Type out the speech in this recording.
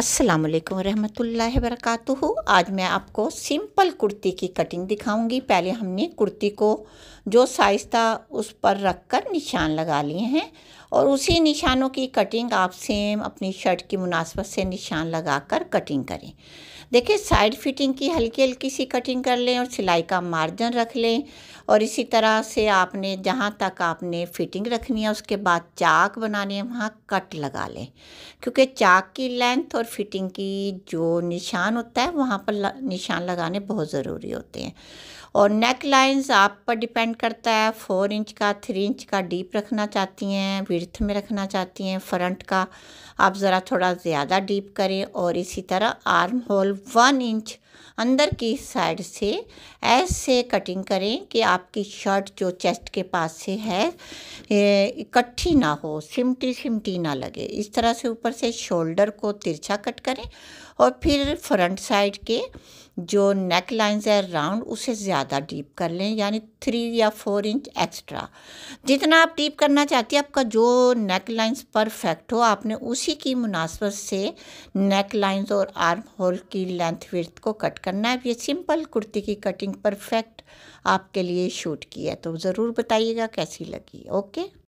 अस्सलाम वालेकुम रहमतुल्लाहि वरकatuhu आज मैं आपको सिंपल कुर्ती की कटिंग दिखाऊंगी पहले हमने कुर्ती को जो साइज़ था उस पर रख कर निशान लगा लिए हैं और उसी निशानों की कटिंग आप सेम अपनी शर्ट की मुनासबत से निशान लगाकर कटिंग करें देखिए साइड फिटिंग की हल्की हल्की सी कटिंग कर लें और सिलाई का मार्जिन रख लें और इसी तरह से आपने जहाँ तक आपने फिटिंग रखनी है उसके बाद चाक बनाने है वहाँ कट लगा लें क्योंकि चाक की लेंथ और फिटिंग की जो निशान होता है वहाँ पर निशान लगाने बहुत ज़रूरी होते हैं और नेक लाइंस आप पर डिपेंड करता है फोर इंच का थ्री इंच का डीप रखना चाहती हैं विर्थ में रखना चाहती हैं फ्रंट का आप ज़रा थोड़ा ज़्यादा डीप करें और इसी तरह आर्म होल वन इंच अंदर की साइड से ऐसे कटिंग करें कि आपकी शर्ट जो चेस्ट के पास से है इकट्ठी ना हो सिमटी सिमटी ना लगे इस तरह से ऊपर से शोल्डर को तिरछा कट करें और फिर फ्रंट साइड के जो नेक लाइन्स है राउंड उसे ज़्यादा डीप कर लें यानी थ्री या फोर इंच एक्स्ट्रा जितना आप डीप करना चाहती हैं आपका जो नेक लाइन्स परफेक्ट हो आपने उसी की मुनासबत से नेक लाइन्स और आर्म होल की लेंथ विर्थ को कट करना है ये सिंपल कुर्ती की कटिंग परफेक्ट आपके लिए शूट की है तो ज़रूर बताइएगा कैसी लगी ओके